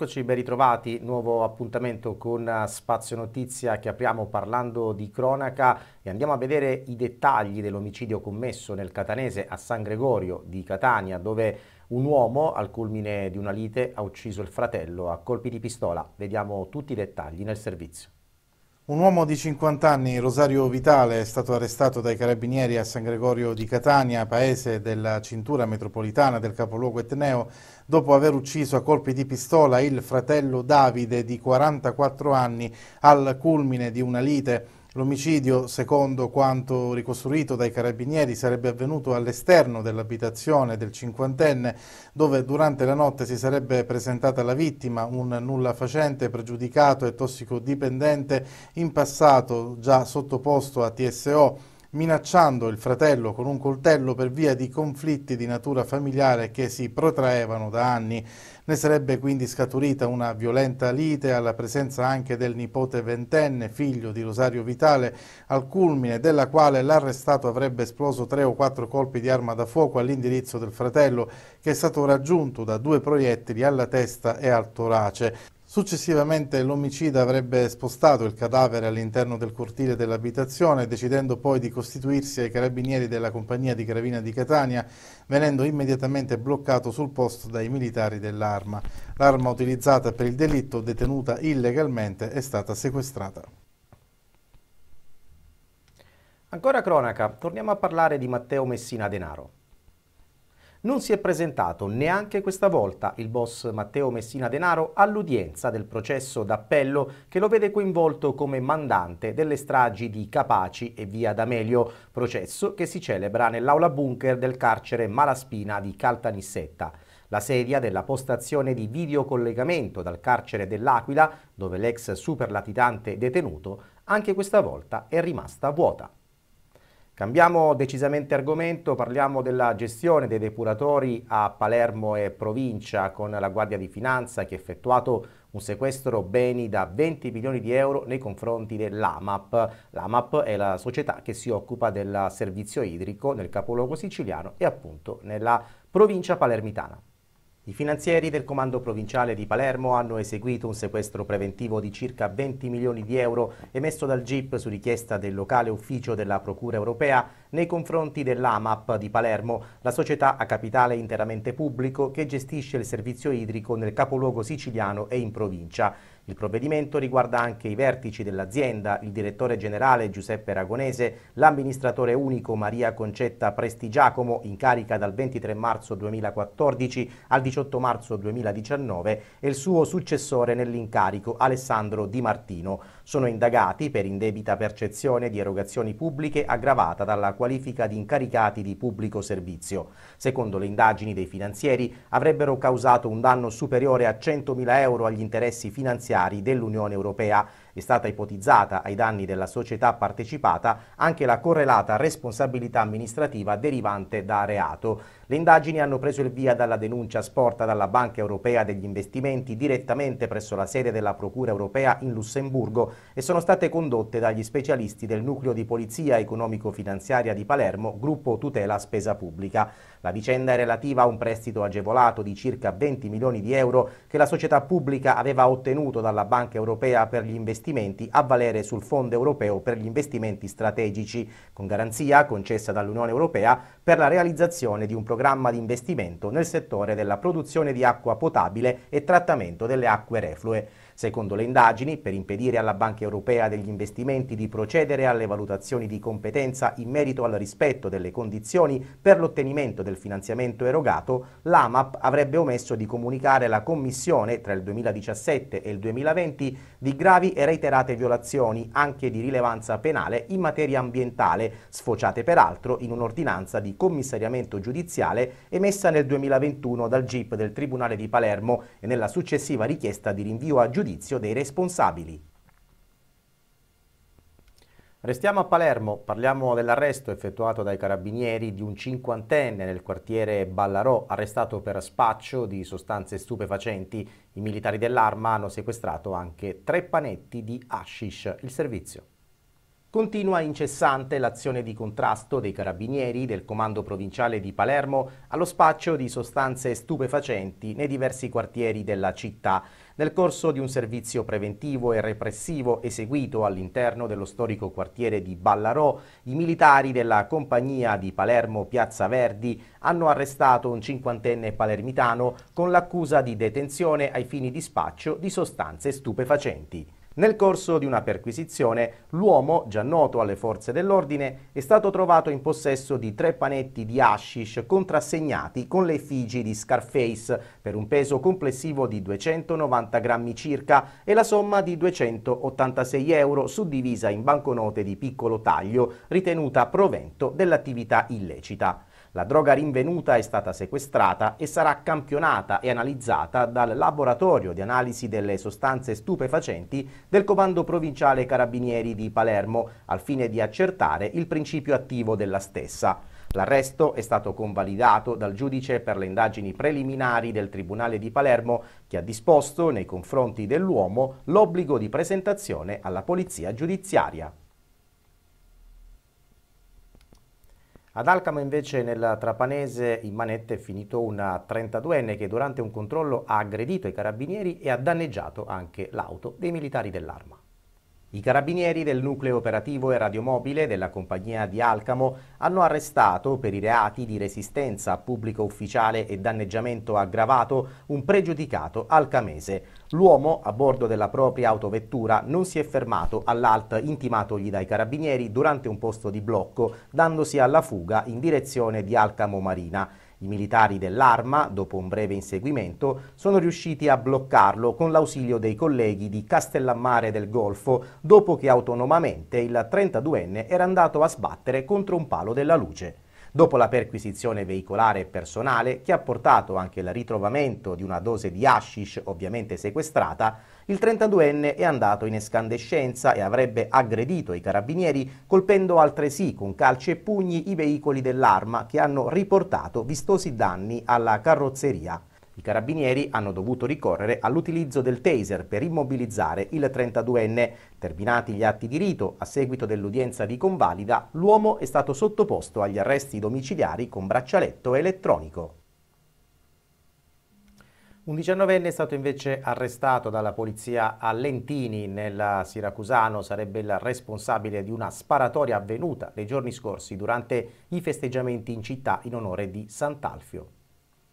Eccoci, ben ritrovati, nuovo appuntamento con eh, Spazio Notizia che apriamo parlando di cronaca e andiamo a vedere i dettagli dell'omicidio commesso nel catanese a San Gregorio di Catania dove un uomo al culmine di una lite ha ucciso il fratello a colpi di pistola. Vediamo tutti i dettagli nel servizio. Un uomo di 50 anni, Rosario Vitale, è stato arrestato dai carabinieri a San Gregorio di Catania, paese della cintura metropolitana del capoluogo etneo, dopo aver ucciso a colpi di pistola il fratello Davide di 44 anni al culmine di una lite. L'omicidio, secondo quanto ricostruito dai carabinieri, sarebbe avvenuto all'esterno dell'abitazione del cinquantenne, dove durante la notte si sarebbe presentata la vittima, un nulla facente, pregiudicato e tossicodipendente, in passato già sottoposto a TSO minacciando il fratello con un coltello per via di conflitti di natura familiare che si protraevano da anni. Ne sarebbe quindi scaturita una violenta lite alla presenza anche del nipote ventenne, figlio di Rosario Vitale, al culmine della quale l'arrestato avrebbe esploso tre o quattro colpi di arma da fuoco all'indirizzo del fratello, che è stato raggiunto da due proiettili alla testa e al torace. Successivamente l'omicida avrebbe spostato il cadavere all'interno del cortile dell'abitazione, decidendo poi di costituirsi ai carabinieri della compagnia di carabina di Catania, venendo immediatamente bloccato sul posto dai militari dell'arma. L'arma utilizzata per il delitto, detenuta illegalmente, è stata sequestrata. Ancora cronaca, torniamo a parlare di Matteo Messina Denaro. Non si è presentato neanche questa volta il boss Matteo Messina Denaro all'udienza del processo d'appello che lo vede coinvolto come mandante delle stragi di Capaci e Via D'Amelio, processo che si celebra nell'aula bunker del carcere Malaspina di Caltanissetta. La sedia della postazione di videocollegamento dal carcere dell'Aquila, dove l'ex superlatitante detenuto, anche questa volta è rimasta vuota. Cambiamo decisamente argomento, parliamo della gestione dei depuratori a Palermo e provincia con la Guardia di Finanza che ha effettuato un sequestro beni da 20 milioni di euro nei confronti dell'AMAP. L'AMAP è la società che si occupa del servizio idrico nel capoluogo siciliano e appunto nella provincia palermitana. I finanzieri del Comando Provinciale di Palermo hanno eseguito un sequestro preventivo di circa 20 milioni di euro emesso dal GIP su richiesta del locale ufficio della Procura Europea nei confronti dell'AMAP di Palermo, la società a capitale interamente pubblico che gestisce il servizio idrico nel capoluogo siciliano e in provincia. Il provvedimento riguarda anche i vertici dell'azienda, il direttore generale Giuseppe Aragonese, l'amministratore unico Maria Concetta Prestigiacomo, in carica dal 23 marzo 2014 al 18 marzo 2019, e il suo successore nell'incarico Alessandro Di Martino. Sono indagati per indebita percezione di erogazioni pubbliche aggravata dalla qualifica di incaricati di pubblico servizio. Secondo le indagini dei finanzieri avrebbero causato un danno superiore a 100.000 euro agli interessi finanziari dell'Unione Europea. È stata ipotizzata ai danni della società partecipata anche la correlata responsabilità amministrativa derivante da reato. Le indagini hanno preso il via dalla denuncia sporta dalla Banca Europea degli investimenti direttamente presso la sede della Procura Europea in Lussemburgo e sono state condotte dagli specialisti del Nucleo di Polizia Economico-Finanziaria di Palermo, gruppo tutela spesa pubblica. La vicenda è relativa a un prestito agevolato di circa 20 milioni di euro che la società pubblica aveva ottenuto dalla Banca Europea per gli investimenti a valere sul Fondo Europeo per gli investimenti strategici, con garanzia concessa dall'Unione Europea per la realizzazione di un programma programma di investimento nel settore della produzione di acqua potabile e trattamento delle acque reflue. Secondo le indagini, per impedire alla Banca Europea degli investimenti di procedere alle valutazioni di competenza in merito al rispetto delle condizioni per l'ottenimento del finanziamento erogato, l'AMAP avrebbe omesso di comunicare alla Commissione tra il 2017 e il 2020 di gravi e reiterate violazioni, anche di rilevanza penale, in materia ambientale, sfociate peraltro in un'ordinanza di commissariamento giudiziale emessa nel 2021 dal GIP del Tribunale di Palermo e nella successiva richiesta di rinvio a giudizio giudizio dei responsabili. Restiamo a Palermo, parliamo dell'arresto effettuato dai carabinieri di un cinquantenne nel quartiere Ballarò, arrestato per spaccio di sostanze stupefacenti. I militari dell'arma hanno sequestrato anche tre panetti di hashish. Il servizio. Continua incessante l'azione di contrasto dei carabinieri del comando provinciale di Palermo allo spaccio di sostanze stupefacenti nei diversi quartieri della città. Nel corso di un servizio preventivo e repressivo eseguito all'interno dello storico quartiere di Ballarò, i militari della compagnia di Palermo Piazza Verdi hanno arrestato un cinquantenne palermitano con l'accusa di detenzione ai fini di spaccio di sostanze stupefacenti. Nel corso di una perquisizione, l'uomo, già noto alle forze dell'ordine, è stato trovato in possesso di tre panetti di hashish contrassegnati con le effigi di Scarface per un peso complessivo di 290 grammi circa e la somma di 286 euro suddivisa in banconote di piccolo taglio, ritenuta provento dell'attività illecita. La droga rinvenuta è stata sequestrata e sarà campionata e analizzata dal laboratorio di analisi delle sostanze stupefacenti del Comando Provinciale Carabinieri di Palermo al fine di accertare il principio attivo della stessa. L'arresto è stato convalidato dal giudice per le indagini preliminari del Tribunale di Palermo che ha disposto nei confronti dell'uomo l'obbligo di presentazione alla polizia giudiziaria. Ad Alcamo invece nel Trapanese in manette è finito un 32enne che durante un controllo ha aggredito i carabinieri e ha danneggiato anche l'auto dei militari dell'arma. I carabinieri del nucleo operativo e radiomobile della compagnia di Alcamo hanno arrestato per i reati di resistenza a pubblico ufficiale e danneggiamento aggravato un pregiudicato alcamese. L'uomo, a bordo della propria autovettura, non si è fermato all'alt intimatogli dai carabinieri durante un posto di blocco, dandosi alla fuga in direzione di Alcamo Marina. I militari dell'Arma, dopo un breve inseguimento, sono riusciti a bloccarlo con l'ausilio dei colleghi di Castellammare del Golfo, dopo che autonomamente il 32enne era andato a sbattere contro un palo della luce. Dopo la perquisizione veicolare e personale, che ha portato anche al ritrovamento di una dose di hashish ovviamente sequestrata, il 32enne è andato in escandescenza e avrebbe aggredito i carabinieri colpendo altresì con calci e pugni i veicoli dell'arma che hanno riportato vistosi danni alla carrozzeria. I carabinieri hanno dovuto ricorrere all'utilizzo del taser per immobilizzare il 32enne. Terminati gli atti di rito, a seguito dell'udienza di convalida, l'uomo è stato sottoposto agli arresti domiciliari con braccialetto elettronico. Un diciannovenne è stato invece arrestato dalla polizia a Lentini, nel Siracusano, sarebbe il responsabile di una sparatoria avvenuta nei giorni scorsi durante i festeggiamenti in città in onore di Sant'Alfio.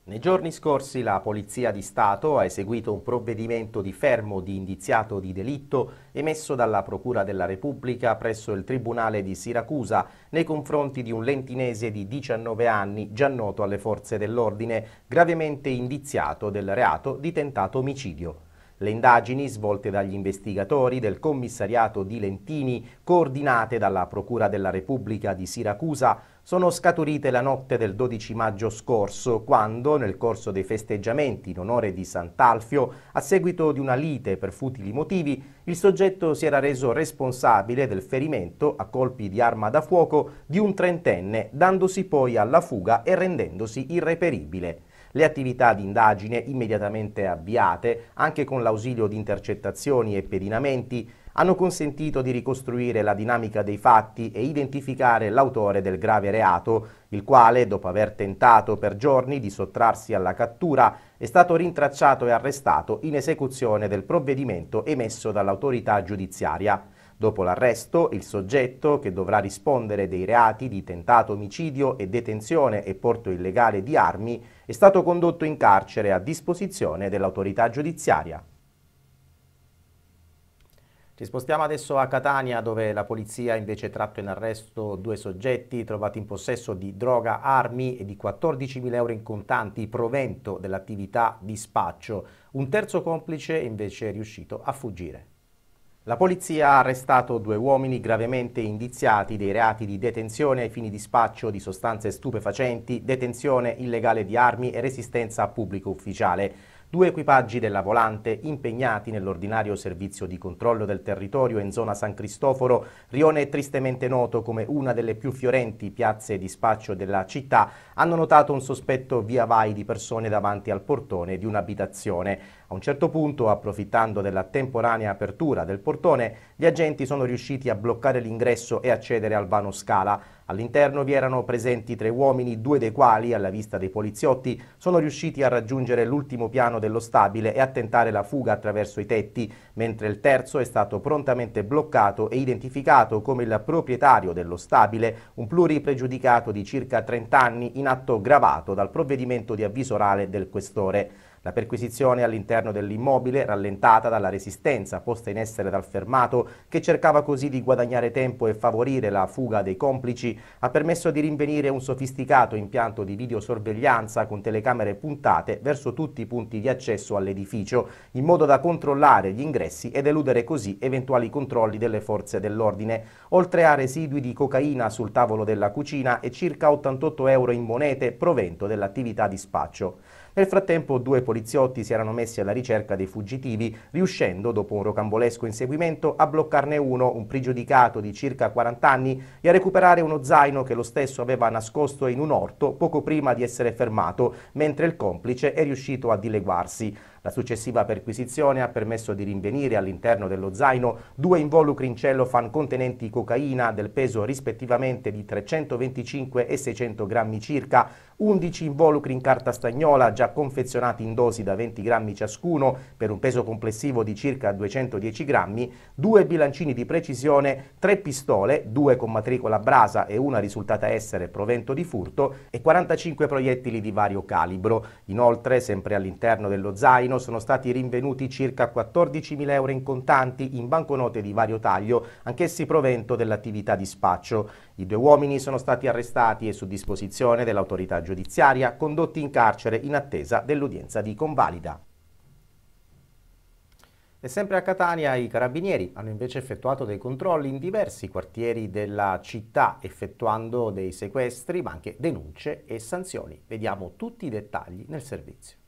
Nei giorni scorsi la Polizia di Stato ha eseguito un provvedimento di fermo di indiziato di delitto emesso dalla Procura della Repubblica presso il Tribunale di Siracusa nei confronti di un lentinese di 19 anni già noto alle forze dell'ordine, gravemente indiziato del reato di tentato omicidio. Le indagini svolte dagli investigatori del commissariato di Lentini, coordinate dalla Procura della Repubblica di Siracusa, sono scaturite la notte del 12 maggio scorso, quando, nel corso dei festeggiamenti in onore di Sant'Alfio, a seguito di una lite per futili motivi, il soggetto si era reso responsabile del ferimento a colpi di arma da fuoco di un trentenne, dandosi poi alla fuga e rendendosi irreperibile le attività di indagine immediatamente avviate, anche con l'ausilio di intercettazioni e pedinamenti, hanno consentito di ricostruire la dinamica dei fatti e identificare l'autore del grave reato, il quale, dopo aver tentato per giorni di sottrarsi alla cattura, è stato rintracciato e arrestato in esecuzione del provvedimento emesso dall'autorità giudiziaria. Dopo l'arresto, il soggetto che dovrà rispondere dei reati di tentato omicidio e detenzione e porto illegale di armi è stato condotto in carcere a disposizione dell'autorità giudiziaria. Ci spostiamo adesso a Catania dove la polizia ha invece tratto in arresto due soggetti trovati in possesso di droga, armi e di 14.000 euro in contanti, provento dell'attività di spaccio. Un terzo complice invece è riuscito a fuggire. La polizia ha arrestato due uomini gravemente indiziati dei reati di detenzione ai fini di spaccio di sostanze stupefacenti, detenzione illegale di armi e resistenza a pubblico ufficiale. Due equipaggi della volante impegnati nell'ordinario servizio di controllo del territorio in zona San Cristoforo, rione tristemente noto come una delle più fiorenti piazze di spaccio della città, hanno notato un sospetto via vai di persone davanti al portone di un'abitazione. A un certo punto, approfittando della temporanea apertura del portone, gli agenti sono riusciti a bloccare l'ingresso e accedere al vano scala. All'interno vi erano presenti tre uomini, due dei quali, alla vista dei poliziotti, sono riusciti a raggiungere l'ultimo piano dello stabile e a tentare la fuga attraverso i tetti, mentre il terzo è stato prontamente bloccato e identificato come il proprietario dello stabile, un pluripregiudicato di circa 30 anni in atto gravato dal provvedimento di avviso orale del questore. La perquisizione all'interno dell'immobile, rallentata dalla resistenza posta in essere dal fermato, che cercava così di guadagnare tempo e favorire la fuga dei complici, ha permesso di rinvenire un sofisticato impianto di videosorveglianza con telecamere puntate verso tutti i punti di accesso all'edificio, in modo da controllare gli ingressi ed eludere così eventuali controlli delle forze dell'ordine, oltre a residui di cocaina sul tavolo della cucina e circa 88 euro in monete provento dell'attività di spaccio. Nel frattempo due poliziotti si erano messi alla ricerca dei fuggitivi, riuscendo, dopo un rocambolesco inseguimento, a bloccarne uno, un pregiudicato di circa 40 anni, e a recuperare uno zaino che lo stesso aveva nascosto in un orto poco prima di essere fermato, mentre il complice è riuscito a dileguarsi. La successiva perquisizione ha permesso di rinvenire all'interno dello zaino due involucri in cellofan contenenti cocaina del peso rispettivamente di 325 e 600 grammi circa, 11 involucri in carta stagnola già confezionati in dosi da 20 grammi ciascuno per un peso complessivo di circa 210 grammi, due bilancini di precisione, tre pistole, due con matricola brasa e una risultata essere provento di furto e 45 proiettili di vario calibro. Inoltre, sempre all'interno dello zaino, sono stati rinvenuti circa 14.000 euro in contanti in banconote di vario taglio, anch'essi provento dell'attività di spaccio. I due uomini sono stati arrestati e su disposizione dell'autorità giudiziaria condotti in carcere in attesa dell'udienza di convalida. E sempre a Catania i carabinieri hanno invece effettuato dei controlli in diversi quartieri della città, effettuando dei sequestri ma anche denunce e sanzioni. Vediamo tutti i dettagli nel servizio.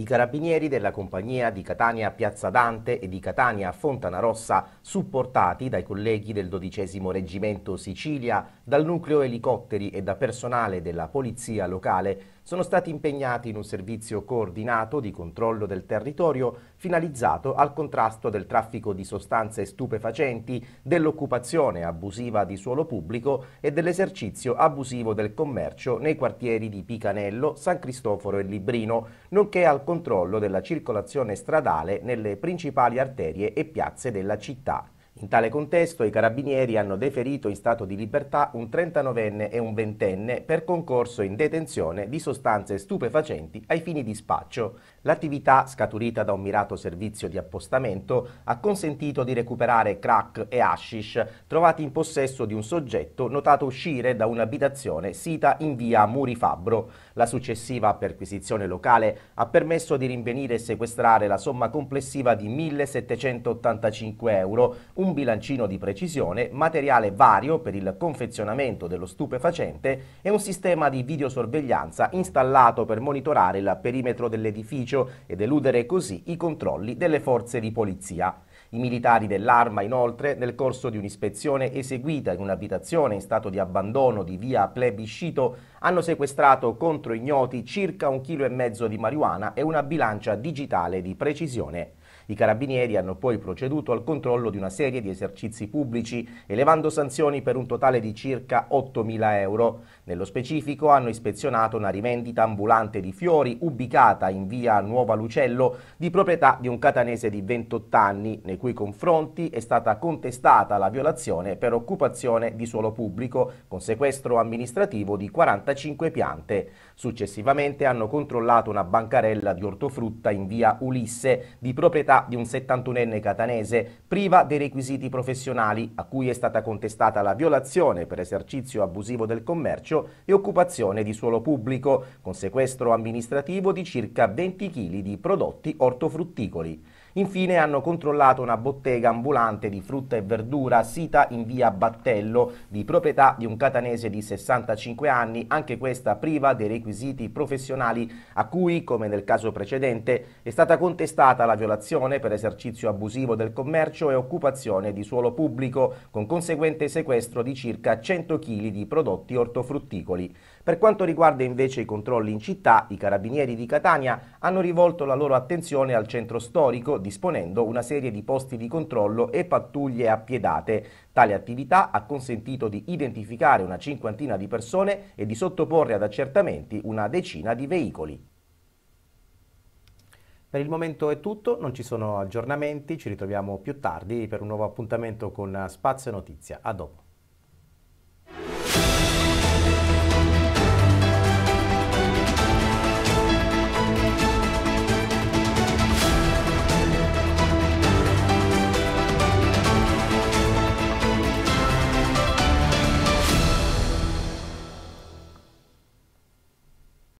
I carabinieri della compagnia di Catania Piazza Dante e di Catania Fontanarossa, supportati dai colleghi del 12 Reggimento Sicilia, dal nucleo elicotteri e da personale della polizia locale, sono stati impegnati in un servizio coordinato di controllo del territorio finalizzato al contrasto del traffico di sostanze stupefacenti, dell'occupazione abusiva di suolo pubblico e dell'esercizio abusivo del commercio nei quartieri di Picanello, San Cristoforo e Librino, nonché al controllo della circolazione stradale nelle principali arterie e piazze della città. In tale contesto i carabinieri hanno deferito in stato di libertà un 39enne e un 20enne per concorso in detenzione di sostanze stupefacenti ai fini di spaccio. L'attività, scaturita da un mirato servizio di appostamento, ha consentito di recuperare crack e hashish trovati in possesso di un soggetto notato uscire da un'abitazione sita in via Muri Fabbro. La successiva perquisizione locale ha permesso di rinvenire e sequestrare la somma complessiva di 1.785 euro, un bilancino di precisione, materiale vario per il confezionamento dello stupefacente e un sistema di videosorveglianza installato per monitorare il perimetro dell'edificio d'ufficio ed eludere così i controlli delle forze di polizia. I militari dell'arma inoltre, nel corso di un'ispezione eseguita in un'abitazione in stato di abbandono di via Plebiscito, hanno sequestrato contro ignoti circa un chilo e mezzo di marijuana e una bilancia digitale di precisione. I carabinieri hanno poi proceduto al controllo di una serie di esercizi pubblici, elevando sanzioni per un totale di circa 8.000 euro. Nello specifico hanno ispezionato una rivendita ambulante di fiori ubicata in via Nuova Lucello di proprietà di un catanese di 28 anni, nei cui confronti è stata contestata la violazione per occupazione di suolo pubblico, con sequestro amministrativo di 40 45 piante. Successivamente hanno controllato una bancarella di ortofrutta in via Ulisse di proprietà di un 71enne catanese priva dei requisiti professionali a cui è stata contestata la violazione per esercizio abusivo del commercio e occupazione di suolo pubblico con sequestro amministrativo di circa 20 kg di prodotti ortofrutticoli. Infine hanno controllato una bottega ambulante di frutta e verdura sita in via Battello, di proprietà di un catanese di 65 anni, anche questa priva dei requisiti professionali a cui, come nel caso precedente, è stata contestata la violazione per esercizio abusivo del commercio e occupazione di suolo pubblico, con conseguente sequestro di circa 100 kg di prodotti ortofrutticoli. Per quanto riguarda invece i controlli in città, i carabinieri di Catania hanno rivolto la loro attenzione al centro storico disponendo una serie di posti di controllo e pattuglie appiedate. Tale attività ha consentito di identificare una cinquantina di persone e di sottoporre ad accertamenti una decina di veicoli. Per il momento è tutto, non ci sono aggiornamenti, ci ritroviamo più tardi per un nuovo appuntamento con Spazio Notizia. A dopo.